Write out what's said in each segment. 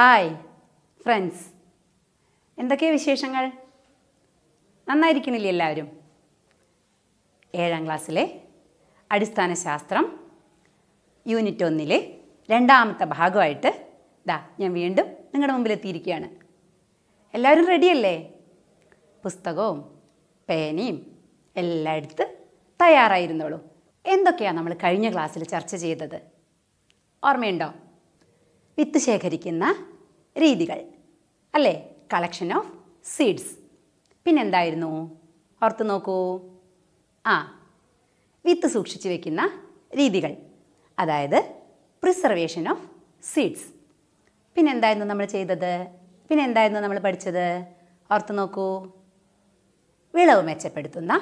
hi friends എന്തൊക്കെയാണ് വിശേഷങ്ങൾ നന്നായിരിക്കണില്ലേ എല്ലാവരും ഏഴാം ക്ലാസ്സിലെ അടിസ്ഥാന ശാസ്ത്രം യൂണിറ്റ് ഒന്നിലെ രണ്ടാമത്തെ ഭാഗമായിട്ട് ദാ ഞാൻ വീണ്ടും നിങ്ങളുടെ മുമ്പിൽ എത്തിയിരിക്കുകയാണ് എല്ലാവരും റെഡിയല്ലേ പുസ്തകവും പേനയും എല്ലാം എടുത്ത് തയ്യാറായിരുന്നോളൂ എന്തൊക്കെയാണ് നമ്മൾ കഴിഞ്ഞ ക്ലാസ്സിൽ ചർച്ച ചെയ്തത് ഓർമ്മയുണ്ടോ വിത്ത് ശേഖരിക്കുന്ന രീതികൾ അല്ലേ കളക്ഷൻ ഓഫ് സീഡ്സ് പിന്നെന്തായിരുന്നു ഓർത്ത് നോക്കൂ ആ വിത്ത് സൂക്ഷിച്ചു വയ്ക്കുന്ന രീതികൾ അതായത് പ്രിസർവേഷൻ ഓഫ് സീഡ്സ് പിന്നെന്തായിരുന്നു നമ്മൾ ചെയ്തത് പിന്നെന്തായിരുന്നു നമ്മൾ പഠിച്ചത് ഓർത്ത് നോക്കൂ വിളവ് മെച്ചപ്പെടുത്തുന്ന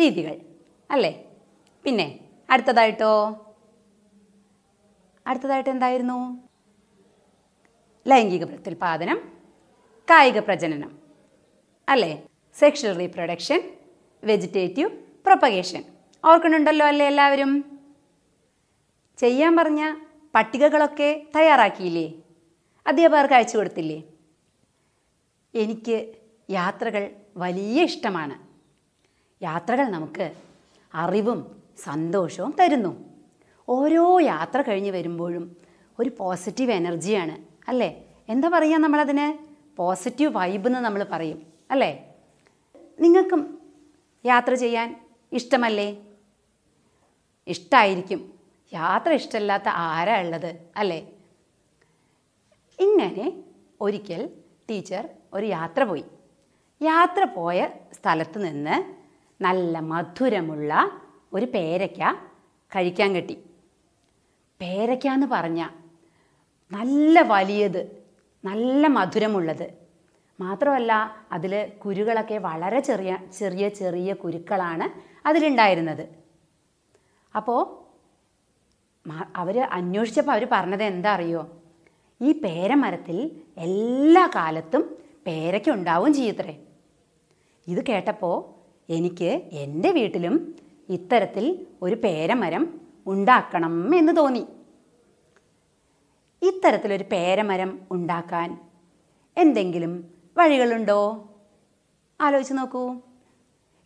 രീതികൾ അല്ലേ പിന്നെ അടുത്തതായിട്ടോ അടുത്തതായിട്ട് എന്തായിരുന്നു ലൈംഗിക പ്രത്യുൽപാദനം കായിക പ്രജനനം അല്ലേ സെക്ഷൽ റീപ്രൊഡക്ഷൻ വെജിറ്റേറ്റീവ് പ്രൊപ്പഗേഷൻ ഓർക്കുന്നുണ്ടല്ലോ അല്ലേ എല്ലാവരും ചെയ്യാൻ പറഞ്ഞ പട്ടികകളൊക്കെ തയ്യാറാക്കിയില്ലേ അധ്യാപകർക്ക് അയച്ചു കൊടുത്തില്ലേ എനിക്ക് യാത്രകൾ വലിയ ഇഷ്ടമാണ് യാത്രകൾ നമുക്ക് അറിവും സന്തോഷവും തരുന്നു ഓരോ യാത്ര കഴിഞ്ഞ് വരുമ്പോഴും ഒരു പോസിറ്റീവ് എനർജിയാണ് അല്ലേ എന്താ പറയുക നമ്മളതിന് പോസിറ്റീവ് വൈബ് എന്ന് നമ്മൾ പറയും അല്ലേ നിങ്ങൾക്കും യാത്ര ചെയ്യാൻ ഇഷ്ടമല്ലേ ഇഷ്ടമായിരിക്കും യാത്ര ഇഷ്ടമില്ലാത്ത ആരാ ഉള്ളത് അല്ലേ ഇങ്ങനെ ഒരിക്കൽ ടീച്ചർ ഒരു യാത്ര പോയി യാത്ര പോയ സ്ഥലത്ത് നിന്ന് നല്ല മധുരമുള്ള ഒരു പേരയ്ക്ക കഴിക്കാൻ കിട്ടി പേരയ്ക്ക എന്ന് പറഞ്ഞാൽ നല്ല വലിയത് നല്ല മധുരമുള്ളത് മാത്രമല്ല അതിൽ കുരുകളൊക്കെ വളരെ ചെറിയ ചെറിയ ചെറിയ കുരുക്കളാണ് അതിലുണ്ടായിരുന്നത് അപ്പോൾ അവർ അന്വേഷിച്ചപ്പോൾ അവർ പറഞ്ഞത് എന്താ അറിയോ ഈ പേരമരത്തിൽ എല്ലാ കാലത്തും പേരയ്ക്ക ഉണ്ടാവും ചെയ്യത്രേ ഇത് കേട്ടപ്പോൾ എനിക്ക് എൻ്റെ വീട്ടിലും ഇത്തരത്തിൽ ഒരു പേരമരം ഉണ്ടാക്കണം എന്ന് തോന്നി ഇത്തരത്തിലൊരു പേരമരം ഉണ്ടാക്കാൻ എന്തെങ്കിലും വഴികളുണ്ടോ ആലോചിച്ച് നോക്കൂ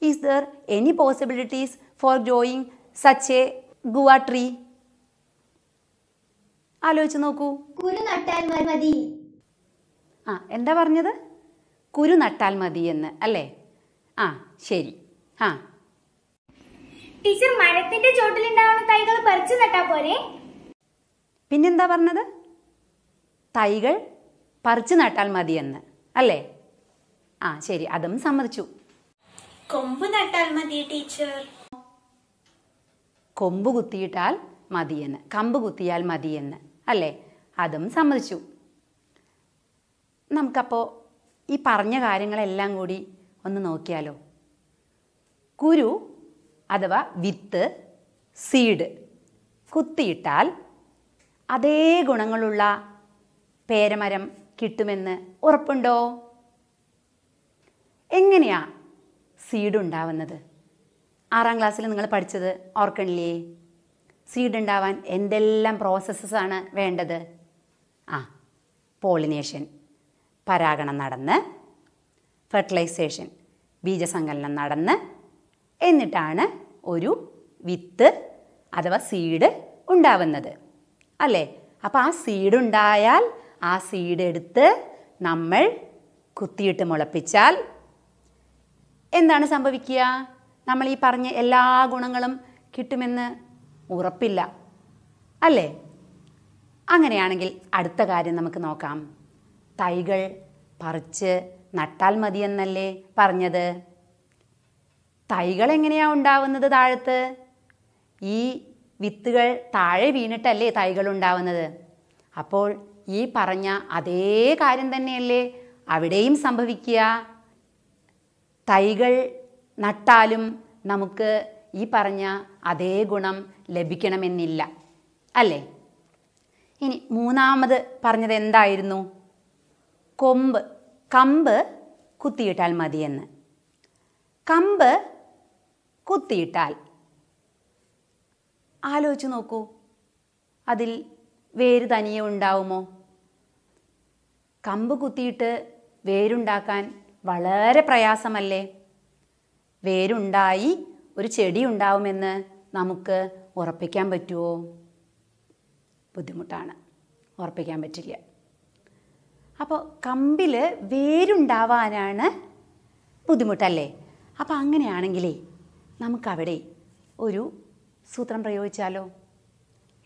is there any possibilities for growing such a guava tree ആലോചിച്ച് നോക്കൂ കുരു നട്ടാൽ മതി ആ എന്താ പറഞ്ഞത് കുരു നട്ടാൽ മതി എന്ന് അല്ലേ ആ ശരി ആ ടീച്ചർ മരത്തിന്റെ ചോട്ടിലുണ്ടാവുന്ന തൈകൾ പറിച്ചു നട്ടാ പോരെ പിന്നെന്താ പറഞ്ഞത് തൈകൾ പറിച്ചു നട്ടാൽ മതിയെന്ന് അല്ലേ ആ ശരി അതും സമ്മതിച്ചു കൊമ്പ് നട്ടാൽ മതി ടീച്ചർ കൊമ്പ് കുത്തിയിട്ടാൽ മതിയെന്ന് കമ്പ് കുത്തിയാൽ മതിയെന്ന് അല്ലേ അതും സമ്മതിച്ചു നമുക്കപ്പോൾ ഈ പറഞ്ഞ കാര്യങ്ങളെല്ലാം കൂടി ഒന്ന് നോക്കിയാലോ കുരു അഥവാ വിത്ത് സീഡ് കുത്തിയിട്ടാൽ അതേ ഗുണങ്ങളുള്ള പേരമരം കിട്ടുമെന്ന് ഉറപ്പുണ്ടോ എങ്ങനെയാ സീഡ് ഉണ്ടാവുന്നത് ആറാം ക്ലാസ്സിൽ നിങ്ങൾ പഠിച്ചത് ഓർക്കണില്ലേ സീഡ് ഉണ്ടാവാൻ എന്തെല്ലാം പ്രോസസ്സസ് ആണ് വേണ്ടത് ആ പോളിനേഷൻ പരാഗണം നടന്ന് ഫെർട്ടിലൈസേഷൻ ബീജസങ്കലനം നടന്ന് എന്നിട്ടാണ് ഒരു വിത്ത് അഥവാ സീഡ് ഉണ്ടാവുന്നത് അല്ലേ അപ്പോൾ ആ സീഡ് ഉണ്ടായാൽ ആ സീഡ് എടുത്ത് നമ്മൾ കുത്തിയിട്ട് മുളപ്പിച്ചാൽ എന്താണ് സംഭവിക്കുക നമ്മൾ ഈ പറഞ്ഞ എല്ലാ ഗുണങ്ങളും കിട്ടുമെന്ന് ഉറപ്പില്ല അല്ലേ അങ്ങനെയാണെങ്കിൽ അടുത്ത കാര്യം നമുക്ക് നോക്കാം തൈകൾ പറിച്ച് നട്ടാൽ മതിയെന്നല്ലേ പറഞ്ഞത് തൈകൾ എങ്ങനെയാണ് ഉണ്ടാവുന്നത് താഴത്ത് ഈ വിത്തുകൾ താഴെ വീണിട്ടല്ലേ തൈകൾ ഉണ്ടാവുന്നത് അപ്പോൾ ഈ പറഞ്ഞ അതേ കാര്യം തന്നെയല്ലേ അവിടെയും സംഭവിക്കുക തൈകൾ നട്ടാലും നമുക്ക് ഈ പറഞ്ഞ അതേ ഗുണം ലഭിക്കണമെന്നില്ല അല്ലേ ഇനി മൂന്നാമത് പറഞ്ഞത് എന്തായിരുന്നു കൊമ്പ് കമ്പ് കുത്തിയിട്ടാൽ മതിയെന്ന് കമ്പ് കുത്തിയിട്ടാൽ ആലോചിച്ച് നോക്കൂ അതിൽ വേര് തനിയെ ഉണ്ടാവുമോ കമ്പ് കുത്തിയിട്ട് വേരുണ്ടാക്കാൻ വളരെ പ്രയാസമല്ലേ വേരുണ്ടായി ഒരു ചെടി ഉണ്ടാവുമെന്ന് നമുക്ക് ഉറപ്പിക്കാൻ പറ്റുമോ ബുദ്ധിമുട്ടാണ് ഉറപ്പിക്കാൻ പറ്റില്ല അപ്പോൾ കമ്പിൽ വേരുണ്ടാവാനാണ് ബുദ്ധിമുട്ടല്ലേ അപ്പോൾ അങ്ങനെയാണെങ്കിലേ നമുക്കവിടെ ഒരു സൂത്രം പ്രയോഗിച്ചാലോ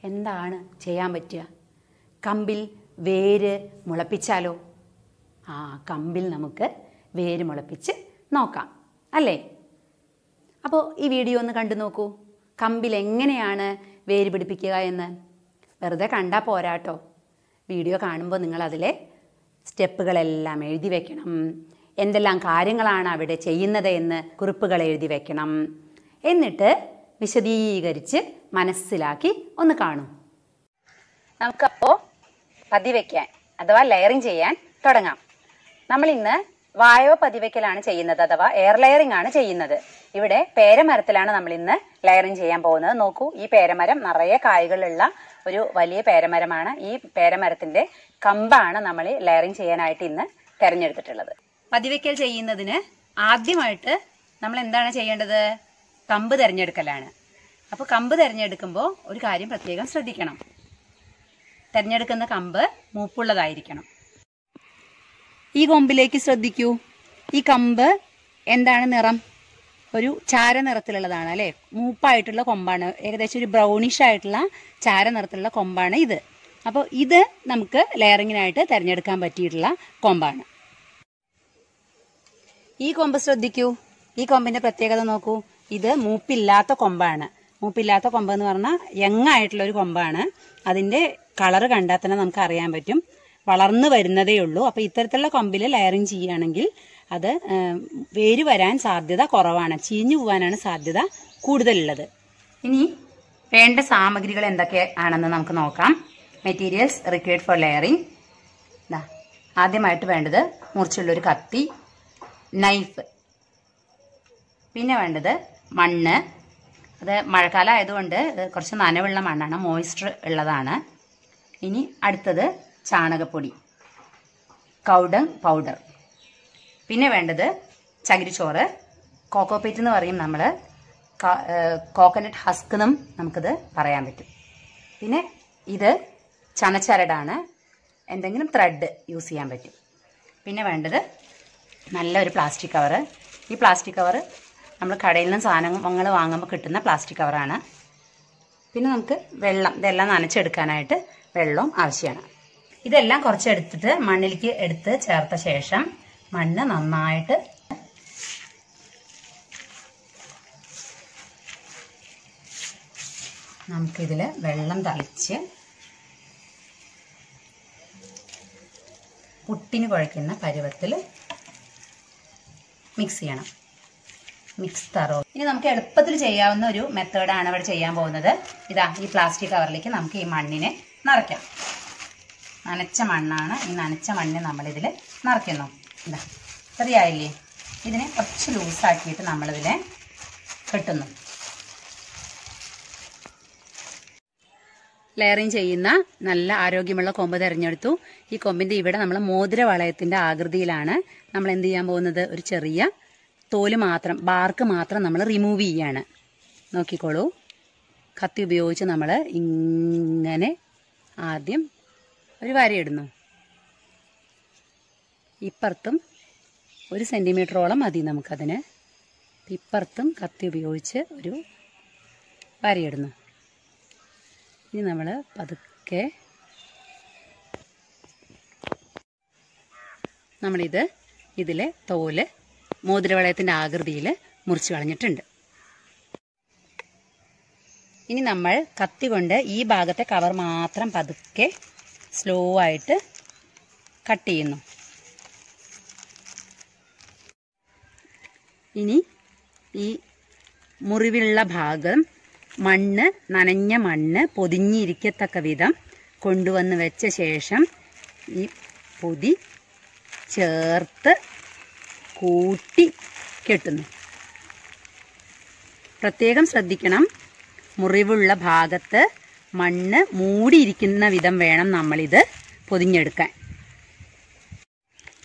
എന്താണ് ചെയ്യാൻ പറ്റുക കമ്പിൽ വേര് മുളപ്പിച്ചാലോ ആ കമ്പിൽ നമുക്ക് വേര് മുളപ്പിച്ച് നോക്കാം അല്ലേ അപ്പോൾ ഈ വീഡിയോ ഒന്ന് കണ്ടു നോക്കൂ കമ്പിൽ എങ്ങനെയാണ് വേര് പിടിപ്പിക്കുക എന്ന് വെറുതെ കണ്ടാൽ പോരാട്ടോ വീഡിയോ കാണുമ്പോൾ നിങ്ങളതിലെ സ്റ്റെപ്പുകളെല്ലാം എഴുതി വെക്കണം എന്തെല്ലാം കാര്യങ്ങളാണ് അവിടെ ചെയ്യുന്നത് എന്ന് കുറിപ്പുകൾ എഴുതി വെക്കണം എന്നിട്ട് വിശദീകരിച്ച് മനസ്സിലാക്കി ഒന്ന് കാണും നമുക്കപ്പോൾ പതിവയ്ക്കാൻ അഥവാ ലെയറിംഗ് ചെയ്യാൻ തുടങ്ങാം നമ്മൾ ഇന്ന് വായോ പതിവയ്ക്കലാണ് ചെയ്യുന്നത് അഥവാ എയർ ലെയറിംഗ് ആണ് ചെയ്യുന്നത് ഇവിടെ പേരമരത്തിലാണ് നമ്മൾ ഇന്ന് ലെയറിംഗ് ചെയ്യാൻ പോകുന്നത് നോക്കൂ ഈ പേരമരം നിറയെ കായ്കളുള്ള ഒരു വലിയ പേരമരമാണ് ഈ പേരമരത്തിന്റെ കമ്പാണ് നമ്മൾ ലെയറിംഗ് ചെയ്യാനായിട്ട് ഇന്ന് തിരഞ്ഞെടുത്തിട്ടുള്ളത് പതിവയ്ക്കൽ ചെയ്യുന്നതിന് ആദ്യമായിട്ട് നമ്മൾ എന്താണ് ചെയ്യേണ്ടത് കമ്പ് തിരഞ്ഞെടുക്കലാണ് അപ്പോൾ കമ്പ് തിരഞ്ഞെടുക്കുമ്പോൾ ഒരു കാര്യം പ്രത്യേകം ശ്രദ്ധിക്കണം തിരഞ്ഞെടുക്കുന്ന കമ്പ് മൂപ്പുള്ളതായിരിക്കണം ഈ കൊമ്പിലേക്ക് ശ്രദ്ധിക്കൂ ഈ കമ്പ് എന്താണ് നിറം ഒരു ചാര നിറത്തിലുള്ളതാണ് അല്ലേ മൂപ്പായിട്ടുള്ള കൊമ്പാണ് ഏകദേശം ഒരു ബ്രൗണിഷ് ആയിട്ടുള്ള ചാര നിറത്തിലുള്ള കൊമ്പാണ് ഇത് അപ്പോൾ ഇത് നമുക്ക് ലെയറിങ്ങിനായിട്ട് തിരഞ്ഞെടുക്കാൻ പറ്റിയിട്ടുള്ള കൊമ്പാണ് ഈ കൊമ്പ് ശ്രദ്ധിക്കൂ ഈ കൊമ്പിന്റെ പ്രത്യേകത നോക്കൂ ഇത് മൂപ്പില്ലാത്ത കൊമ്പാണ് മൂപ്പില്ലാത്ത കൊമ്പ് എന്ന് പറഞ്ഞാൽ യങ്ങായിട്ടുള്ള ഒരു കൊമ്പാണ് അതിൻ്റെ കളർ കണ്ടാൽ തന്നെ നമുക്ക് അറിയാൻ പറ്റും വളർന്നു വരുന്നതേ ഉള്ളൂ അപ്പോൾ ഇത്തരത്തിലുള്ള കൊമ്പിൽ ലെയറിങ് ചെയ്യുകയാണെങ്കിൽ അത് വേര് വരാൻ സാധ്യത കുറവാണ് ചീഞ്ഞു പോകാനാണ് സാധ്യത കൂടുതലുള്ളത് ഇനി വേണ്ട സാമഗ്രികൾ എന്തൊക്കെ ആണെന്ന് നമുക്ക് നോക്കാം മെറ്റീരിയൽസ് റിക്വയർഡ് ഫോർ ലെയറിങ് ആദ്യമായിട്ട് വേണ്ടത് ഒരു കത്തി നൈഫ് പിന്നെ വേണ്ടത് മണ്ണ് അത് മഴക്കാലം ആയതുകൊണ്ട് കുറച്ച് നനവുള്ള മണ്ണാണ് മോയിസ്ചർ ഉള്ളതാണ് ഇനി അടുത്തത് ചാണകപ്പൊടി കൗഡം പൗഡർ പിന്നെ വേണ്ടത് ചകിരിച്ചോറ് കോക്കോപ്പീറ്റ് എന്ന് പറയും നമ്മൾ കോക്കനട്ട് ഹസ്ക് എന്നും നമുക്കിത് പറയാൻ പറ്റും പിന്നെ ഇത് ചനച്ചരടാണ് എന്തെങ്കിലും ത്രെഡ് യൂസ് ചെയ്യാൻ പറ്റും പിന്നെ വേണ്ടത് നല്ലൊരു പ്ലാസ്റ്റിക് കവർ ഈ പ്ലാസ്റ്റിക് കവർ നമ്മൾ കടയിൽ നിന്ന് സാധനങ്ങൾ വാങ്ങുമ്പോൾ കിട്ടുന്ന പ്ലാസ്റ്റിക് കവറാണ് പിന്നെ നമുക്ക് വെള്ളം ഇതെല്ലാം നനച്ചെടുക്കാനായിട്ട് വെള്ളവും ആവശ്യമാണ് ഇതെല്ലാം കുറച്ചെടുത്തിട്ട് മണ്ണിലേക്ക് എടുത്ത് ചേർത്ത ശേഷം മണ്ണ് നന്നായിട്ട് നമുക്കിതിൽ വെള്ളം തളിച്ച് പുട്ടിന് കുഴയ്ക്കുന്ന പരുവത്തിൽ മിക്സ് ചെയ്യണം മിക്സ് തറോ ഇനി നമുക്ക് എളുപ്പത്തിൽ ചെയ്യാവുന്ന ഒരു മെത്തേഡാണ് ഇവിടെ ചെയ്യാൻ പോകുന്നത് ഇതാ ഈ പ്ലാസ്റ്റിക് കവറിലേക്ക് നമുക്ക് ഈ മണ്ണിനെ നിറയ്ക്കാം നനച്ച മണ്ണാണ് ഈ നനച്ച മണ്ണ് നമ്മളിതിൽ നിറയ്ക്കുന്നു ഇതാ ശരിയായില്ലേ ഇതിനെ കുറച്ച് ലൂസാക്കിയിട്ട് നമ്മളിതിൽ കെട്ടുന്നു ലെയറിങ് ചെയ്യുന്ന നല്ല ആരോഗ്യമുള്ള കൊമ്പ് തിരഞ്ഞെടുത്തു ഈ കൊമ്പിൻ്റെ ഇവിടെ നമ്മൾ മോതിര വളയത്തിൻ്റെ ആകൃതിയിലാണ് നമ്മൾ എന്ത് ചെയ്യാൻ പോകുന്നത് ഒരു ചെറിയ തോല് മാത്രം ബാർക്ക് മാത്രം നമ്മൾ റിമൂവ് ചെയ്യാണ് നോക്കിക്കോളൂ കത്തി ഉപയോഗിച്ച് നമ്മൾ ഇങ്ങനെ ആദ്യം ഒരു വരയിടുന്നു ഇപ്പുറത്തും ഒരു സെൻറ്റിമീറ്ററോളം മതി നമുക്കതിന് ഇപ്പുറത്തും കത്തി ഉപയോഗിച്ച് ഒരു വരയിടുന്നു ഇനി നമ്മൾ പതുക്കെ നമ്മളിത് ഇതിലെ തോല് മോതിരവളയത്തിൻ്റെ ആകൃതിയിൽ മുറിച്ച് കളഞ്ഞിട്ടുണ്ട് ഇനി നമ്മൾ കത്തി കൊണ്ട് ഈ ഭാഗത്തെ കവർ മാത്രം പതുക്കെ സ്ലോ ആയിട്ട് കട്ട് ചെയ്യുന്നു ഇനി ഈ മുറിവുള്ള ഭാഗം മണ്ണ് നനഞ്ഞ മണ്ണ് പൊതിഞ്ഞിരിക്കത്തക്ക വിധം കൊണ്ടുവന്ന് വെച്ച ശേഷം ഈ പൊതി ചേർത്ത് കൂട്ടി കെട്ടുന്നു പ്രത്യേകം ശ്രദ്ധിക്കണം മുറിവുള്ള ഭാഗത്ത് മണ്ണ് മൂടിയിരിക്കുന്ന വിധം വേണം നമ്മളിത് പൊതിഞ്ഞെടുക്കാൻ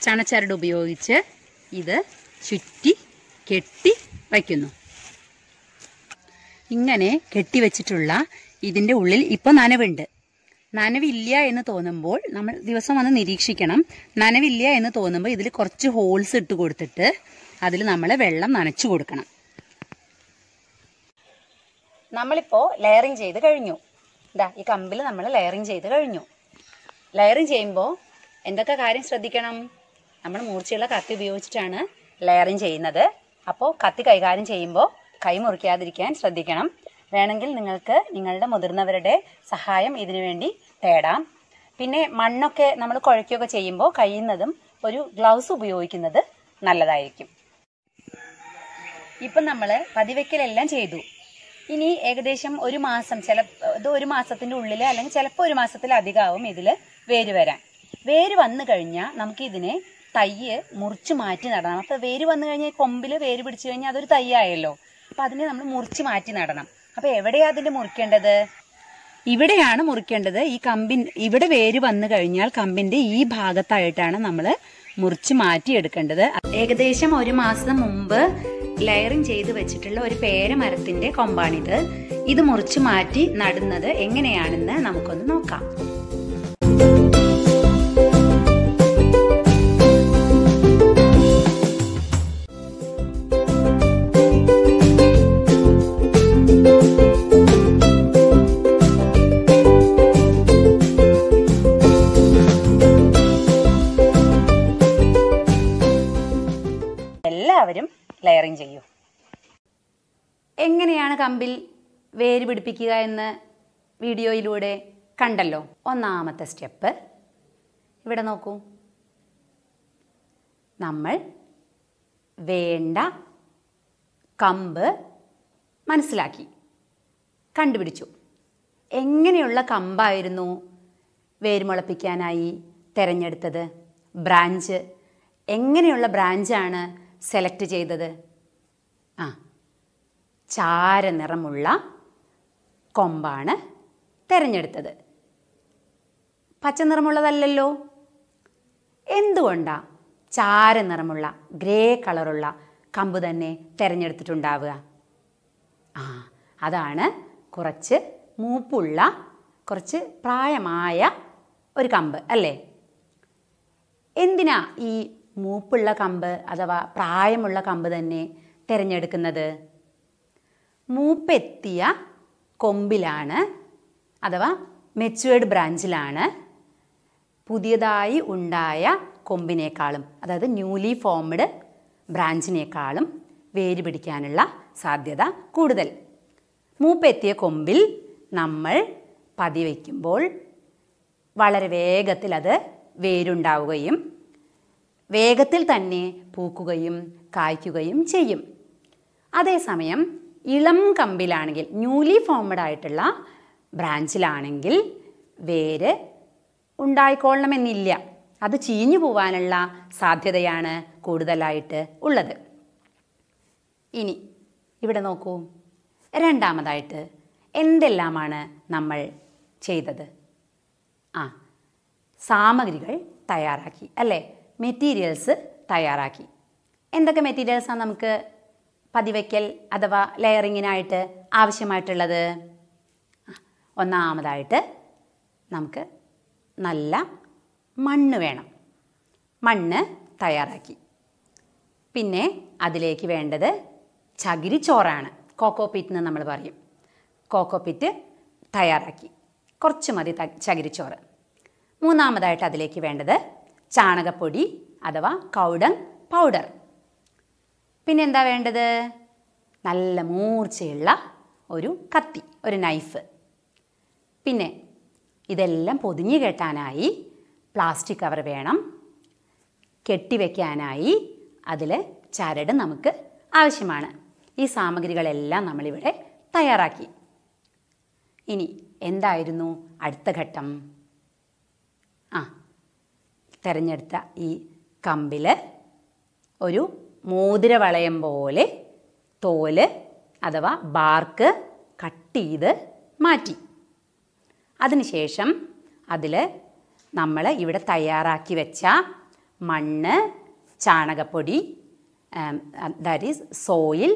ചണച്ചരട് ഉപയോഗിച്ച് ഇത് ചുറ്റി കെട്ടി വയ്ക്കുന്നു ഇങ്ങനെ കെട്ടി വെച്ചിട്ടുള്ള ഇതിൻ്റെ ഉള്ളിൽ ഇപ്പോൾ നനവുണ്ട് നനവില്ല എന്ന് തോന്നുമ്പോൾ നമ്മൾ ദിവസം വന്ന് നിരീക്ഷിക്കണം നനവില്ല എന്ന് തോന്നുമ്പോൾ ഇതിൽ കുറച്ച് ഹോൾസ് ഇട്ട് കൊടുത്തിട്ട് അതിൽ നമ്മൾ വെള്ളം നനച്ചു കൊടുക്കണം നമ്മളിപ്പോൾ ലെയറിങ് ചെയ്ത് കഴിഞ്ഞു ഇതാ ഈ കമ്പിൽ നമ്മൾ ലെയറിങ് ചെയ്ത് കഴിഞ്ഞു ലെയറിങ് ചെയ്യുമ്പോൾ എന്തൊക്കെ കാര്യം ശ്രദ്ധിക്കണം നമ്മൾ മൂർച്ചയുള്ള കത്തി ഉപയോഗിച്ചിട്ടാണ് ലെയറിങ് ചെയ്യുന്നത് അപ്പോൾ കത്തി കൈകാര്യം ചെയ്യുമ്പോൾ കൈ മുറിക്കാതിരിക്കാൻ ശ്രദ്ധിക്കണം വേണമെങ്കിൽ നിങ്ങൾക്ക് നിങ്ങളുടെ മുതിർന്നവരുടെ സഹായം ഇതിനു വേണ്ടി തേടാം പിന്നെ മണ്ണൊക്കെ നമ്മൾ കുഴക്കുകയൊക്കെ ചെയ്യുമ്പോൾ കഴിയുന്നതും ഒരു ഗ്ലൗസ് ഉപയോഗിക്കുന്നത് നല്ലതായിരിക്കും ഇപ്പം നമ്മൾ പതിവയ്ക്കലെല്ലാം ചെയ്തു ഇനി ഏകദേശം ഒരു മാസം ചില ഇത് ഒരു മാസത്തിന്റെ ഉള്ളിൽ അല്ലെങ്കിൽ ചിലപ്പോൾ ഒരു മാസത്തിലധികമാവും ഇതിൽ വേര് വരാൻ വേര് വന്നു കഴിഞ്ഞാൽ നമുക്ക് ഇതിനെ തയ്യ് മുറിച്ച് മാറ്റി നടണം അപ്പോൾ വേര് വന്നു കഴിഞ്ഞാൽ കൊമ്പിൽ വേര് പിടിച്ചു കഴിഞ്ഞാൽ അതൊരു തയ്യായല്ലോ അപ്പം അതിനെ നമ്മൾ മുറിച്ച് മാറ്റി നടണം അപ്പോൾ എവിടെയാണ് അതിൻ്റെ മുറിക്കേണ്ടത് ഇവിടെയാണ് മുറിക്കേണ്ടത് ഈ കമ്പിൻ ഇവിടെ വേര് വന്നു കഴിഞ്ഞാൽ കമ്പിൻ്റെ ഈ ഭാഗത്തായിട്ടാണ് നമ്മൾ മുറിച്ച് മാറ്റി എടുക്കേണ്ടത് ഏകദേശം ഒരു മാസം മുമ്പ് ലെയറിങ് ചെയ്ത് വെച്ചിട്ടുള്ള ഒരു പേരമരത്തിൻ്റെ കൊമ്പാണിത് ഇത് മുറിച്ച് മാറ്റി നടുന്നത് എങ്ങനെയാണെന്ന് നമുക്കൊന്ന് നോക്കാം എല്ലാവരും ലെയറിങ് ചെയ്യൂ എങ്ങനെയാണ് കമ്പിൽ വേര് പിടിപ്പിക്കുക എന്ന് വീഡിയോയിലൂടെ കണ്ടല്ലോ ഒന്നാമത്തെ സ്റ്റെപ്പ് ഇവിടെ നോക്കൂ നമ്മൾ വേണ്ട കമ്പ് മനസ്സിലാക്കി കണ്ടുപിടിച്ചു എങ്ങനെയുള്ള കമ്പായിരുന്നു വേര് മുളപ്പിക്കാനായി തിരഞ്ഞെടുത്തത് ബ്രാഞ്ച് എങ്ങനെയുള്ള ബ്രാഞ്ചാണ് സെലക്ട് ചെയ്തത് ആ ചാരനിറമുള്ള കൊമ്പാണ് തിരഞ്ഞെടുത്തത് പച്ചനിറമുള്ളതല്ലല്ലോ എന്തുകൊണ്ടാണ് ചാരനിറമുള്ള ഗ്രേ കളറുള്ള കമ്പ് തന്നെ തിരഞ്ഞെടുത്തിട്ടുണ്ടാവുക ആ അതാണ് കുറച്ച് മൂപ്പുള്ള കുറച്ച് പ്രായമായ ഒരു കമ്പ് അല്ലേ എന്തിനാ ഈ മൂപ്പുള്ള കമ്പ് അഥവാ പ്രായമുള്ള കമ്പ് തന്നെ തിരഞ്ഞെടുക്കുന്നത് മൂപ്പെത്തിയ കൊമ്പിലാണ് അഥവാ മെച്ചുവേർഡ് ബ്രാഞ്ചിലാണ് പുതിയതായി ഉണ്ടായ കൊമ്പിനേക്കാളും അതായത് ന്യൂലി ഫോംഡ് ബ്രാഞ്ചിനേക്കാളും വേര് പിടിക്കാനുള്ള സാധ്യത കൂടുതൽ മൂപ്പെത്തിയ കൊമ്പിൽ നമ്മൾ പതിവയ്ക്കുമ്പോൾ വളരെ വേഗത്തിൽ അത് വേരുണ്ടാവുകയും വേഗത്തിൽ തന്നെ പൂക്കുകയും കായ്ക്കുകയും ചെയ്യും അതേസമയം ഇളം കമ്പിലാണെങ്കിൽ ന്യൂലി ഫോംഡ് ആയിട്ടുള്ള ബ്രാഞ്ചിലാണെങ്കിൽ വേര് ഉണ്ടായിക്കൊള്ളണമെന്നില്ല അത് ചീഞ്ഞു പോവാനുള്ള സാധ്യതയാണ് കൂടുതലായിട്ട് ഉള്ളത് ഇനി ഇവിടെ നോക്കൂ രണ്ടാമതായിട്ട് എന്തെല്ലാമാണ് നമ്മൾ ചെയ്തത് ആ സാമഗ്രികൾ തയ്യാറാക്കി അല്ലേ മെറ്റീരിയൽസ് തയ്യാറാക്കി എന്തൊക്കെ മെറ്റീരിയൽസാണ് നമുക്ക് പതിവയ്ക്കൽ അഥവാ ലെയറിങ്ങിനായിട്ട് ആവശ്യമായിട്ടുള്ളത് ഒന്നാമതായിട്ട് നമുക്ക് നല്ല മണ്ണ് വേണം മണ്ണ് തയ്യാറാക്കി പിന്നെ അതിലേക്ക് വേണ്ടത് ചോറാണ് കോക്കോ പിറ്റ് നമ്മൾ പറയും കോക്കോ പിറ്റ് തയ്യാറാക്കി കുറച്ച് മതി ചകിരിച്ചോറ് മൂന്നാമതായിട്ട് അതിലേക്ക് വേണ്ടത് ചാണകപ്പൊടി അഥവാ കൗഡങ് പൗഡർ പിന്നെന്താ വേണ്ടത് നല്ല മൂർച്ചയുള്ള ഒരു കത്തി ഒരു നൈഫ് പിന്നെ ഇതെല്ലാം പൊതിഞ്ഞു കെട്ടാനായി പ്ലാസ്റ്റിക് കവർ വേണം കെട്ടിവെക്കാനായി അതിൽ ചരട് നമുക്ക് ആവശ്യമാണ് ഈ സാമഗ്രികളെല്ലാം നമ്മളിവിടെ തയ്യാറാക്കി ഇനി എന്തായിരുന്നു അടുത്ത ഘട്ടം തിരഞ്ഞെടുത്ത ഈ കമ്പിൽ ഒരു മോതിരവളയം പോലെ തോല് അഥവാ ബാർക്ക് കട്ട് ചെയ്ത് മാറ്റി അതിനുശേഷം അതിൽ നമ്മൾ ഇവിടെ തയ്യാറാക്കി വെച്ച മണ്ണ് ചാണകപ്പൊടി that is soil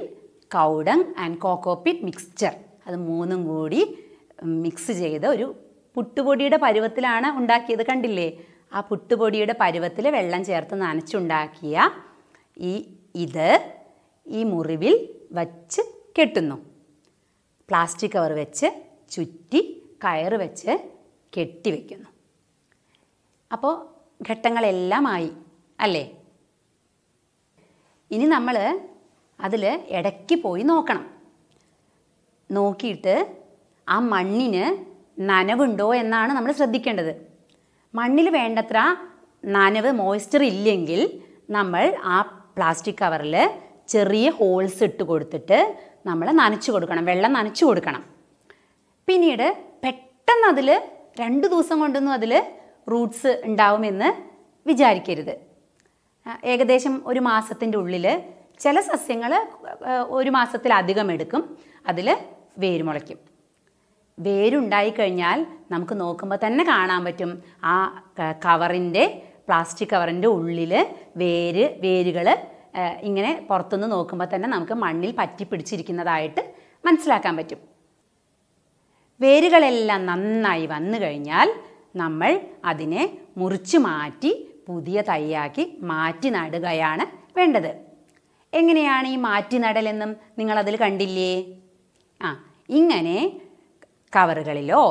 cow dung and cocopeat mixture അത് മൂന്നും കൂടി മിക്സ് ചെയ്ത് ഒരു പുട്ടുപൊടിയുടെ പരുവത്തിലാണ് ഉണ്ടാക്കിയത് കണ്ടില്ലേ ആ പുട്ടുപൊടിയുടെ പരുവത്തിൽ വെള്ളം ചേർത്ത് നനച്ചുണ്ടാക്കിയ ഈ ഇത് ഈ മുറിവിൽ വച്ച് കെട്ടുന്നു പ്ലാസ്റ്റിക് കവർ വെച്ച് ചുറ്റി കയറ് വെച്ച് കെട്ടിവെക്കുന്നു അപ്പോൾ ഘട്ടങ്ങളെല്ലാമായി അല്ലേ ഇനി നമ്മൾ അതിൽ ഇടയ്ക്ക് പോയി നോക്കണം നോക്കിയിട്ട് ആ മണ്ണിന് നനവുണ്ടോ എന്നാണ് നമ്മൾ ശ്രദ്ധിക്കേണ്ടത് മണ്ണിൽ വേണ്ടത്ര നനവ് മോയ്സ്ചർ ഇല്ലെങ്കിൽ നമ്മൾ ആ പ്ലാസ്റ്റിക് കവറിൽ ചെറിയ ഹോൾസ് ഇട്ട് കൊടുത്തിട്ട് നമ്മൾ നനച്ചു കൊടുക്കണം വെള്ളം നനച്ചു കൊടുക്കണം പിന്നീട് പെട്ടെന്ന് അതിൽ രണ്ട് ദിവസം കൊണ്ടൊന്നും അതിൽ റൂട്ട്സ് ഉണ്ടാവുമെന്ന് വിചാരിക്കരുത് ഏകദേശം ഒരു മാസത്തിൻ്റെ ഉള്ളിൽ ചില സസ്യങ്ങൾ ഒരു മാസത്തിലധികം എടുക്കും അതിൽ വേര് മുളയ്ക്കും വേരുണ്ടായി കഴിഞ്ഞാൽ നമുക്ക് നോക്കുമ്പോൾ തന്നെ കാണാൻ പറ്റും ആ കവറിൻ്റെ പ്ലാസ്റ്റിക് കവറിൻ്റെ ഉള്ളിൽ വേര് വേരുകൾ ഇങ്ങനെ പുറത്തുനിന്ന് നോക്കുമ്പോൾ തന്നെ നമുക്ക് മണ്ണിൽ പറ്റി പിടിച്ചിരിക്കുന്നതായിട്ട് മനസ്സിലാക്കാൻ പറ്റും വേരുകളെല്ലാം നന്നായി വന്നു കഴിഞ്ഞാൽ നമ്മൾ അതിനെ മുറിച്ച് മാറ്റി പുതിയ തൈയാക്കി മാറ്റി നടുകയാണ് വേണ്ടത് എങ്ങനെയാണ് ഈ മാറ്റി നടലെന്നും നിങ്ങളതിൽ കണ്ടില്ലേ ആ ഇങ്ങനെ കവറുകളിലോ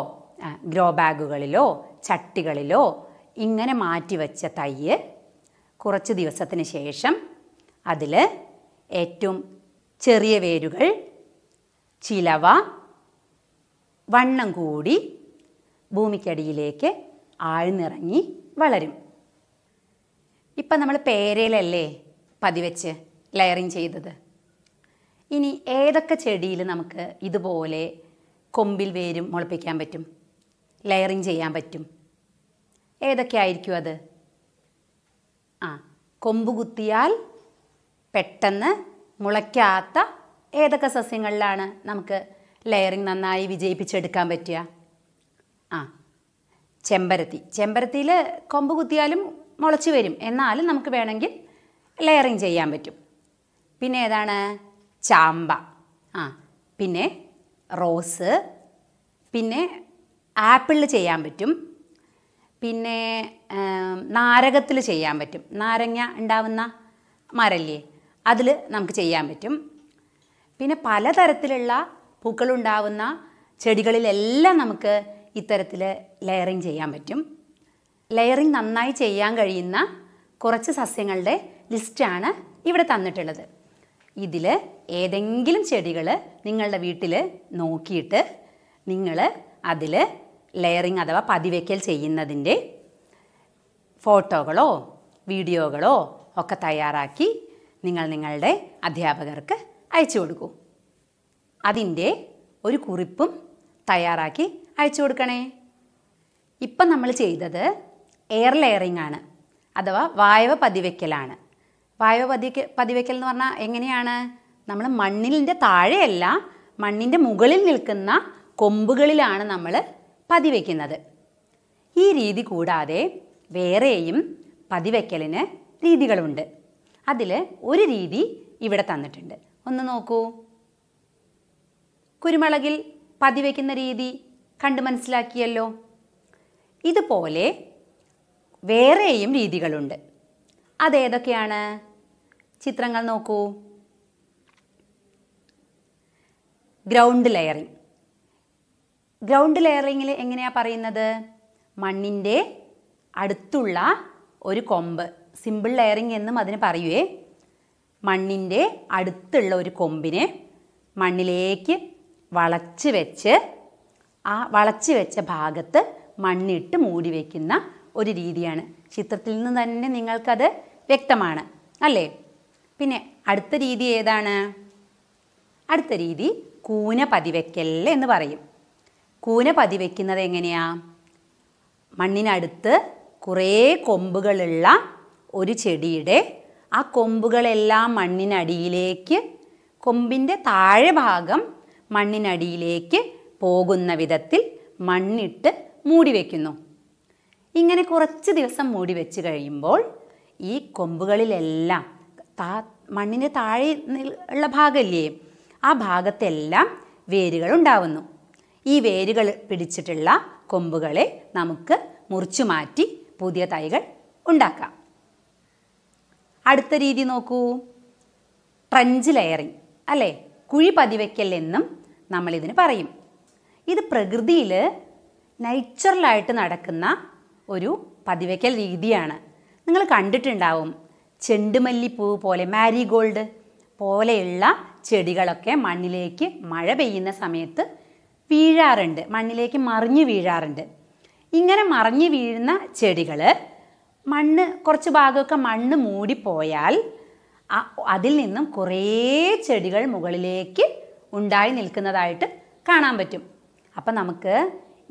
ഗ്രോ ബാഗുകളിലോ ചട്ടികളിലോ ഇങ്ങനെ മാറ്റിവെച്ച തയ്യ് കുറച്ച് ദിവസത്തിന് ശേഷം അതിൽ ഏറ്റവും ചെറിയ വേരുകൾ ചിലവ വണ്ണം കൂടി ഭൂമിക്കടിയിലേക്ക് ആഴ്ന്നിറങ്ങി വളരും ഇപ്പം നമ്മൾ പേരയിലല്ലേ പതിവെച്ച് ലെയറിങ് ചെയ്തത് ഇനി ഏതൊക്കെ ചെടിയിൽ നമുക്ക് ഇതുപോലെ കൊമ്പിൽ വേരും മുളപ്പിക്കാൻ പറ്റും ലെയറിങ് ചെയ്യാൻ പറ്റും ഏതൊക്കെ ആയിരിക്കും അത് ആ കൊമ്പ് കുത്തിയാൽ പെട്ടെന്ന് മുളയ്ക്കാത്ത ഏതൊക്കെ സസ്യങ്ങളിലാണ് നമുക്ക് ലെയറിങ് നന്നായി വിജയിപ്പിച്ചെടുക്കാൻ പറ്റുക ആ ചെമ്പരത്തി ചെമ്പരത്തിയിൽ കൊമ്പ് കുത്തിയാലും മുളച്ചു വരും എന്നാലും നമുക്ക് വേണമെങ്കിൽ ലെയറിങ് ചെയ്യാൻ പറ്റും പിന്നെ ഏതാണ് ചാമ്പ ആ പിന്നെ റോസ് പിന്നെ ആപ്പിളിൽ ചെയ്യാൻ പറ്റും പിന്നെ നാരകത്തിൽ ചെയ്യാൻ പറ്റും നാരങ്ങ ഉണ്ടാവുന്ന മരല്ലേ അതിൽ നമുക്ക് ചെയ്യാൻ പറ്റും പിന്നെ പലതരത്തിലുള്ള പൂക്കളുണ്ടാവുന്ന ചെടികളിലെല്ലാം നമുക്ക് ഇത്തരത്തിൽ ലെയറിങ് ചെയ്യാൻ പറ്റും ലെയറിങ് നന്നായി ചെയ്യാൻ കഴിയുന്ന കുറച്ച് സസ്യങ്ങളുടെ ലിസ്റ്റാണ് ഇവിടെ തന്നിട്ടുള്ളത് ഇതിൽ ഏതെങ്കിലും ചെടികൾ നിങ്ങളുടെ വീട്ടിൽ നോക്കിയിട്ട് നിങ്ങൾ അതിൽ ലെയറിങ് അഥവാ പതിവയ്ക്കൽ ചെയ്യുന്നതിൻ്റെ ഫോട്ടോകളോ വീഡിയോകളോ ഒക്കെ തയ്യാറാക്കി നിങ്ങൾ നിങ്ങളുടെ അധ്യാപകർക്ക് അയച്ചു കൊടുക്കൂ അതിൻ്റെ ഒരു കുറിപ്പും തയ്യാറാക്കി അയച്ചു കൊടുക്കണേ ഇപ്പം നമ്മൾ ചെയ്തത് എയർ ലെയറിങ് ആണ് അഥവാ വായവ പതിവയ്ക്കലാണ് വായവ പതിക്ക് പതിവയ്ക്കൽ എന്ന് പറഞ്ഞാൽ എങ്ങനെയാണ് നമ്മൾ മണ്ണിൻ്റെ താഴെയല്ല മണ്ണിൻ്റെ മുകളിൽ നിൽക്കുന്ന കൊമ്പുകളിലാണ് നമ്മൾ പതിവയ്ക്കുന്നത് ഈ രീതി കൂടാതെ വേറെയും പതിവയ്ക്കലിന് രീതികളുണ്ട് അതിൽ ഒരു രീതി ഇവിടെ തന്നിട്ടുണ്ട് ഒന്ന് നോക്കൂ കുരുമുളകിൽ പതിവയ്ക്കുന്ന രീതി കണ്ടു മനസ്സിലാക്കിയല്ലോ ഇതുപോലെ വേറെയും രീതികളുണ്ട് അതേതൊക്കെയാണ് ചിത്രങ്ങൾ നോക്കൂ ഗ്രൗണ്ട് ലെയറിംഗ് ഗ്രൗണ്ട് ലെയറിങ്ങിൽ എങ്ങനെയാ പറയുന്നത് മണ്ണിൻ്റെ അടുത്തുള്ള ഒരു കൊമ്പ് സിമ്പിൾ ലെയറിങ് എന്നും അതിന് പറയുവേ മണ്ണിൻ്റെ അടുത്തുള്ള ഒരു കൊമ്പിനെ മണ്ണിലേക്ക് വളച്ച് വെച്ച് ആ വളച്ച് വെച്ച ഭാഗത്ത് മണ്ണിട്ട് മൂടി വയ്ക്കുന്ന ഒരു രീതിയാണ് ചിത്രത്തിൽ നിന്ന് തന്നെ നിങ്ങൾക്കത് വ്യക്തമാണ് അല്ലേ പിന്നെ അടുത്ത രീതി ഏതാണ് അടുത്ത രീതി കൂന പതിവെക്കൽ എന്ന് പറയും കൂന പതിവെക്കുന്നത് എങ്ങനെയാ മണ്ണിനടുത്ത് കുറേ കൊമ്പുകളുള്ള ഒരു ചെടിയുടെ ആ കൊമ്പുകളെല്ലാം മണ്ണിനടിയിലേക്ക് കൊമ്പിൻ്റെ താഴെ ഭാഗം മണ്ണിനടിയിലേക്ക് പോകുന്ന വിധത്തിൽ മണ്ണിട്ട് മൂടി വയ്ക്കുന്നു ഇങ്ങനെ കുറച്ച് ദിവസം മൂടി വെച്ച് കഴിയുമ്പോൾ ഈ കൊമ്പുകളിലെല്ലാം താ മണ്ണിന് താഴെ ഉള്ള ഭാഗമല്ലേ ആ ഭാഗത്തെല്ലാം വേരുകൾ ഉണ്ടാവുന്നു ഈ വേരുകൾ പിടിച്ചിട്ടുള്ള കൊമ്പുകളെ നമുക്ക് മുറിച്ചു മാറ്റി പുതിയ തൈകൾ ഉണ്ടാക്കാം അടുത്ത രീതി നോക്കൂ ട്രഞ്ച് ലെയറിങ് അല്ലേ കുഴി പതിവയ്ക്കൽ എന്നും നമ്മളിതിന് പറയും ഇത് പ്രകൃതിയിൽ നേച്ചുറലായിട്ട് നടക്കുന്ന ഒരു പതിവയ്ക്കൽ രീതിയാണ് നിങ്ങൾ കണ്ടിട്ടുണ്ടാവും ചെണ്ടുമല്ലിപ്പൂവ് പോലെ മാരിഗോൾഡ് പോലെയുള്ള ചെടികളൊക്കെ മണ്ണിലേക്ക് മഴ പെയ്യുന്ന സമയത്ത് വീഴാറുണ്ട് മണ്ണിലേക്ക് മറിഞ്ഞു വീഴാറുണ്ട് ഇങ്ങനെ മറിഞ്ഞു വീഴുന്ന ചെടികൾ മണ്ണ് കുറച്ച് ഭാഗമൊക്കെ മണ്ണ് മൂടിപ്പോയാൽ അതിൽ നിന്നും കുറേ ചെടികൾ മുകളിലേക്ക് ഉണ്ടായി നിൽക്കുന്നതായിട്ട് കാണാൻ പറ്റും അപ്പം നമുക്ക്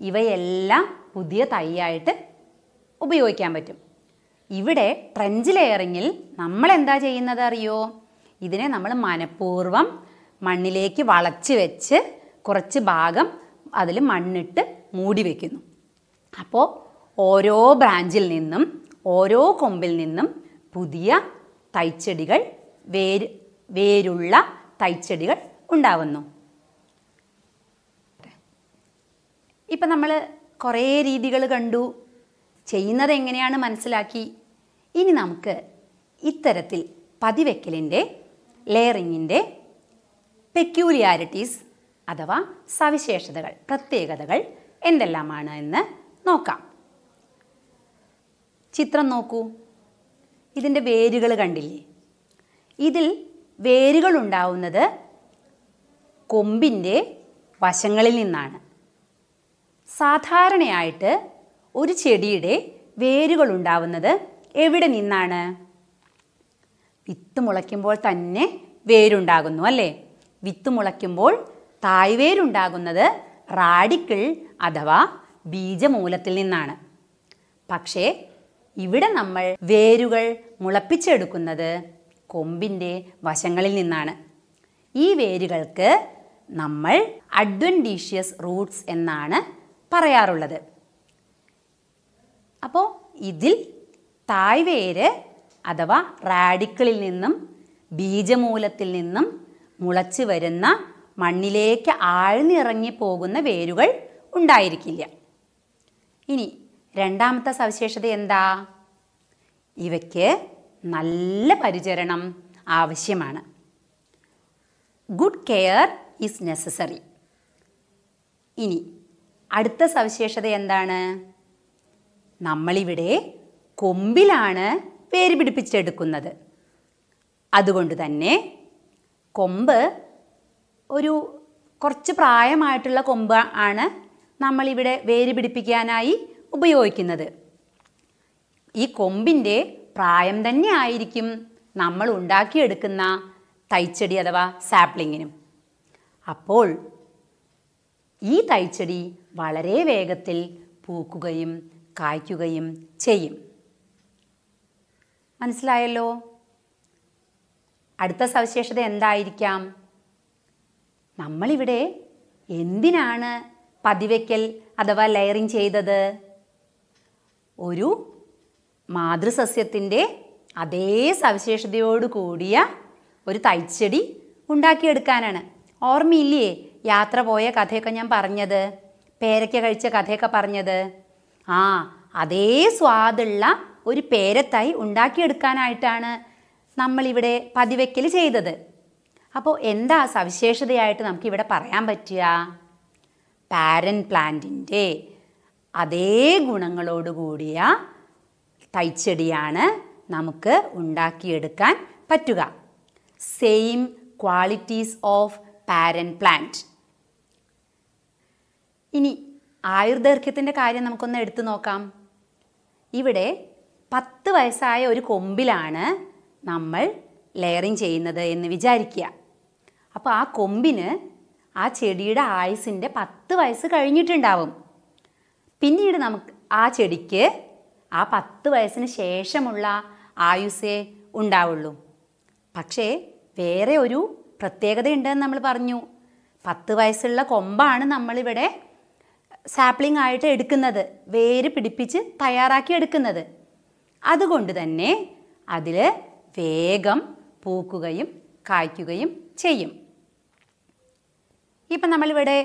ഇവയെല്ലാം പുതിയ തൈയായിട്ട് ഉപയോഗിക്കാൻ പറ്റും ഇവിടെ ട്രെഞ്ച് ലെയറിങ്ങിൽ നമ്മൾ എന്താ ചെയ്യുന്നത് അറിയോ ഇതിനെ നമ്മൾ മനഃപൂർവ്വം മണ്ണിലേക്ക് വളച്ച് വെച്ച് കുറച്ച് ഭാഗം അതിൽ മണ്ണിട്ട് മൂടി വയ്ക്കുന്നു അപ്പോൾ ഓരോ ബ്രാഞ്ചിൽ നിന്നും ഓരോ കൊമ്പിൽ നിന്നും പുതിയ തൈച്ചെടികൾ വേര് വേരുള്ള തൈച്ചെടികൾ ഉണ്ടാവുന്നു ഇപ്പം നമ്മൾ കുറേ രീതികൾ കണ്ടു ചെയ്യുന്നത് എങ്ങനെയാണ് മനസ്സിലാക്കി ഇനി നമുക്ക് ഇത്തരത്തിൽ പതിവെക്കലിൻ്റെ ലെയറിങ്ങിൻ്റെ പെക്യൂരിയാരിറ്റീസ് അഥവാ സവിശേഷതകൾ പ്രത്യേകതകൾ എന്തെല്ലാമാണ് എന്ന് നോക്കാം ചിത്രം നോക്കൂ ഇതിൻ്റെ വേരുകൾ കണ്ടില്ലേ ഇതിൽ വേരുകൾ ഉണ്ടാവുന്നത് കൊമ്പിൻ്റെ വശങ്ങളിൽ നിന്നാണ് സാധാരണയായിട്ട് ഒരു ചെടിയുടെ വേരുകൾ ഉണ്ടാവുന്നത് എവിടെ നിന്നാണ് വിത്ത് മുളയ്ക്കുമ്പോൾ തന്നെ വേരുണ്ടാകുന്നു അല്ലേ വിത്ത് മുളയ്ക്കുമ്പോൾ തായ്വേരുണ്ടാകുന്നത് റാഡിക്കിൾ അഥവാ ബീജമൂലത്തിൽ നിന്നാണ് പക്ഷേ ഇവിടെ നമ്മൾ വേരുകൾ മുളപ്പിച്ചെടുക്കുന്നത് കൊമ്പിൻ്റെ വശങ്ങളിൽ നിന്നാണ് ഈ വേരുകൾക്ക് നമ്മൾ അഡ്വൻഡീഷ്യസ് റൂട്ട്സ് എന്നാണ് പറയാറുള്ളത് അപ്പോൾ ഇതിൽ തായ്വേര് അഥവാ റാഡിക്കളിൽ നിന്നും ബീജമൂലത്തിൽ നിന്നും മുളച്ചു വരുന്ന മണ്ണിലേക്ക് ആഴ്ന്നിറങ്ങി പോകുന്ന വേരുകൾ ഉണ്ടായിരിക്കില്ല ഇനി രണ്ടാമത്തെ സവിശേഷത എന്താ ഇവയ്ക്ക് നല്ല പരിചരണം ആവശ്യമാണ് ഗുഡ് കെയർ ഈസ് നെസസറി ഇനി അടുത്ത സവിശേഷത എന്താണ് നമ്മളിവിടെ കൊമ്പിലാണ് വേര് പിടിപ്പിച്ചെടുക്കുന്നത് അതുകൊണ്ട് തന്നെ കൊമ്പ് ഒരു കുറച്ച് പ്രായമായിട്ടുള്ള കൊമ്പ് ആണ് നമ്മളിവിടെ വേര് പിടിപ്പിക്കാനായി ഉപയോഗിക്കുന്നത് ഈ കൊമ്പിൻ്റെ പ്രായം തന്നെ ആയിരിക്കും നമ്മൾ ഉണ്ടാക്കിയെടുക്കുന്ന തൈച്ചെടി അഥവാ സാപ്ലിങ്ങിനും അപ്പോൾ ഈ തൈച്ചെടി വളരെ വേഗത്തിൽ പൂക്കുകയും കായ്ക്കുകയും ചെയ്യും മനസ്സിലായല്ലോ അടുത്ത സവിശേഷത എന്തായിരിക്കാം നമ്മളിവിടെ എന്തിനാണ് പതിവയ്ക്കൽ അഥവാ ലെയറിങ് ചെയ്തത് ഒരു മാതൃസസ്യത്തിൻ്റെ അതേ സവിശേഷതയോട് കൂടിയ ഒരു തൈച്ചെടി ഉണ്ടാക്കിയെടുക്കാനാണ് ഓർമ്മയില്ലേ യാത്ര പോയ കഥയൊക്കെ ഞാൻ പറഞ്ഞത് പേരയ്ക്ക കഴിച്ച കഥയൊക്കെ പറഞ്ഞത് ആ അതേ സ്വാദുള്ള ഒരു പേരത്തായി ഉണ്ടാക്കിയെടുക്കാനായിട്ടാണ് നമ്മളിവിടെ പതിവെക്കൽ ചെയ്തത് അപ്പോൾ എന്താ സവിശേഷതയായിട്ട് നമുക്കിവിടെ പറയാൻ പറ്റുക പാരൻ പ്ലാന്റിൻ്റെ അതേ ഗുണങ്ങളോട് കൂടിയ തൈച്ചെടിയാണ് നമുക്ക് ഉണ്ടാക്കിയെടുക്കാൻ പറ്റുക same qualities of parent plant ഇനി ആയുർദൈർഘ്യത്തിൻ്റെ കാര്യം നമുക്കൊന്ന് എടുത്തു നോക്കാം ഇവിടെ പത്ത് വയസ്സായ ഒരു കൊമ്പിലാണ് നമ്മൾ ലെയറിങ് ചെയ്യുന്നത് എന്ന് വിചാരിക്കുക അപ്പോൾ ആ കൊമ്പിന് ആ ചെടിയുടെ ആയുസിൻ്റെ പത്ത് വയസ്സ് കഴിഞ്ഞിട്ടുണ്ടാവും പിന്നീട് നമുക്ക് ആ ചെടിക്ക് ആ പത്ത് വയസ്സിന് ശേഷമുള്ള ആയുസ്സേ ഉണ്ടാവുള്ളൂ പക്ഷേ വേറെ ഒരു പ്രത്യേകതയുണ്ടെന്ന് നമ്മൾ പറഞ്ഞു പത്ത് വയസ്സുള്ള കൊമ്പാണ് നമ്മളിവിടെ സാപ്ലിംഗ് ആയിട്ട് എടുക്കുന്നത് വേര് പിടിപ്പിച്ച് തയ്യാറാക്കി എടുക്കുന്നത് അതുകൊണ്ട് തന്നെ അതിൽ വേഗം പൂക്കുകയും കായ്ക്കുകയും ചെയ്യും ഇപ്പം നമ്മളിവിടെ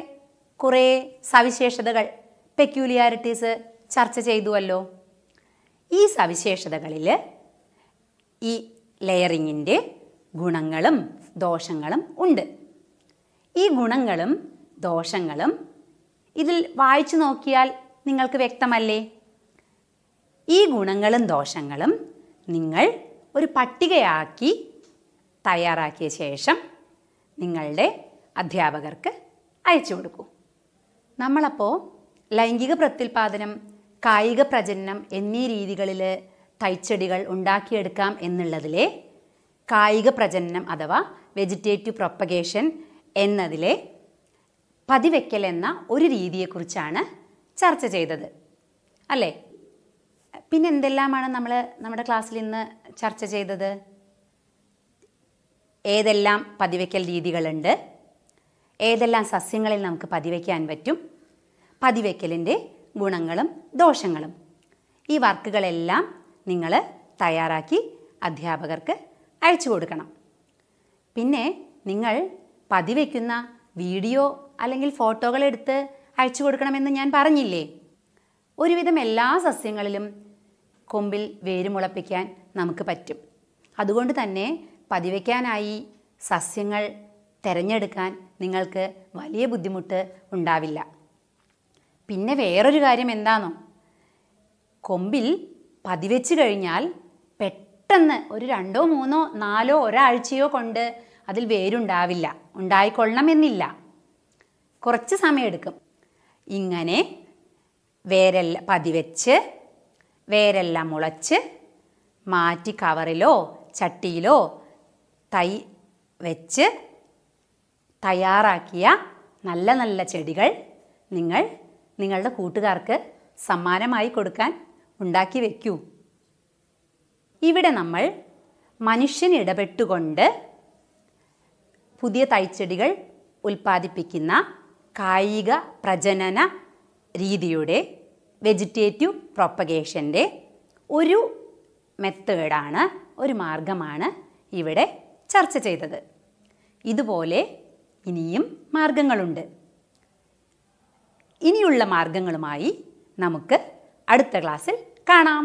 കുറേ സവിശേഷതകൾ പെക്യൂലിയാരിറ്റീസ് ചർച്ച ചെയ്തുവല്ലോ ഈ സവിശേഷതകളിൽ ഈ ലെയറിങ്ങിൻ്റെ ഗുണങ്ങളും ദോഷങ്ങളും ഉണ്ട് ഈ ഗുണങ്ങളും ദോഷങ്ങളും ഇതിൽ വായിച്ചു നോക്കിയാൽ നിങ്ങൾക്ക് വ്യക്തമല്ലേ ഈ ഗുണങ്ങളും ദോഷങ്ങളും നിങ്ങൾ ഒരു പട്ടികയാക്കി തയ്യാറാക്കിയ ശേഷം നിങ്ങളുടെ അധ്യാപകർക്ക് അയച്ചു കൊടുക്കൂ നമ്മളപ്പോൾ ലൈംഗിക പ്രത്യുൽപാദനം കായിക പ്രജനനം എന്നീ രീതികളിൽ തൈച്ചെടികൾ ഉണ്ടാക്കിയെടുക്കാം എന്നുള്ളതിലെ കായിക പ്രജനനം അഥവാ വെജിറ്റേറ്റീവ് പ്രൊപ്പഗേഷൻ എന്നതിലെ പതിവെക്കൽ എന്ന ഒരു രീതിയെക്കുറിച്ചാണ് ചർച്ച ചെയ്തത് അല്ലേ പിന്നെ എന്തെല്ലാമാണ് നമ്മൾ നമ്മുടെ ക്ലാസ്സിൽ ഇന്ന് ചർച്ച ചെയ്തത് ഏതെല്ലാം പതിവയ്ക്കൽ രീതികളുണ്ട് ഏതെല്ലാം സസ്യങ്ങളിൽ നമുക്ക് പതിവയ്ക്കാൻ പറ്റും പതിവെക്കലിൻ്റെ ഗുണങ്ങളും ദോഷങ്ങളും ഈ വർക്കുകളെല്ലാം നിങ്ങൾ തയ്യാറാക്കി അധ്യാപകർക്ക് അയച്ചു കൊടുക്കണം പിന്നെ നിങ്ങൾ പതിവയ്ക്കുന്ന വീഡിയോ അല്ലെങ്കിൽ ഫോട്ടോകൾ എടുത്ത് അയച്ചു കൊടുക്കണമെന്ന് ഞാൻ പറഞ്ഞില്ലേ ഒരുവിധം എല്ലാ സസ്യങ്ങളിലും കൊമ്പിൽ വേര് മുളപ്പിക്കാൻ നമുക്ക് പറ്റും അതുകൊണ്ട് തന്നെ പതിവയ്ക്കാനായി സസ്യങ്ങൾ തിരഞ്ഞെടുക്കാൻ നിങ്ങൾക്ക് വലിയ ബുദ്ധിമുട്ട് ഉണ്ടാവില്ല പിന്നെ വേറൊരു കാര്യം എന്താണോ കൊമ്പിൽ പതിവെച്ച് കഴിഞ്ഞാൽ പെട്ടെന്ന് ഒരു രണ്ടോ മൂന്നോ നാലോ ഒരാഴ്ചയോ കൊണ്ട് അതിൽ വേരുണ്ടാവില്ല ഉണ്ടായിക്കൊള്ളണമെന്നില്ല കുറച്ച് സമയമെടുക്കും ഇങ്ങനെ വേരെല്ലാം പതിവെച്ച് വേരെല്ലാം മുളച്ച് മാറ്റി കവറിലോ ചട്ടിയിലോ തൈ വെച്ച് തയ്യാറാക്കിയ നല്ല നല്ല ചെടികൾ നിങ്ങൾ നിങ്ങളുടെ കൂട്ടുകാർക്ക് സമ്മാനമായി കൊടുക്കാൻ ഉണ്ടാക്കി വയ്ക്കൂ ഇവിടെ നമ്മൾ മനുഷ്യൻ ഇടപെട്ടുകൊണ്ട് പുതിയ തൈച്ചെടികൾ ഉൽപ്പാദിപ്പിക്കുന്ന കായിക പ്രജനന രീതിയുടെ വെജിറ്റേറ്റീവ് പ്രൊപ്പഗേഷൻ്റെ ഒരു മെത്തേഡാണ് ഒരു മാർഗമാണ് ഇവിടെ ചർച്ച ചെയ്തത് ഇതുപോലെ ഇനിയും മാർഗങ്ങളുണ്ട് ഇനിയുള്ള മാർഗങ്ങളുമായി നമുക്ക് അടുത്ത ക്ലാസ്സിൽ കാണാം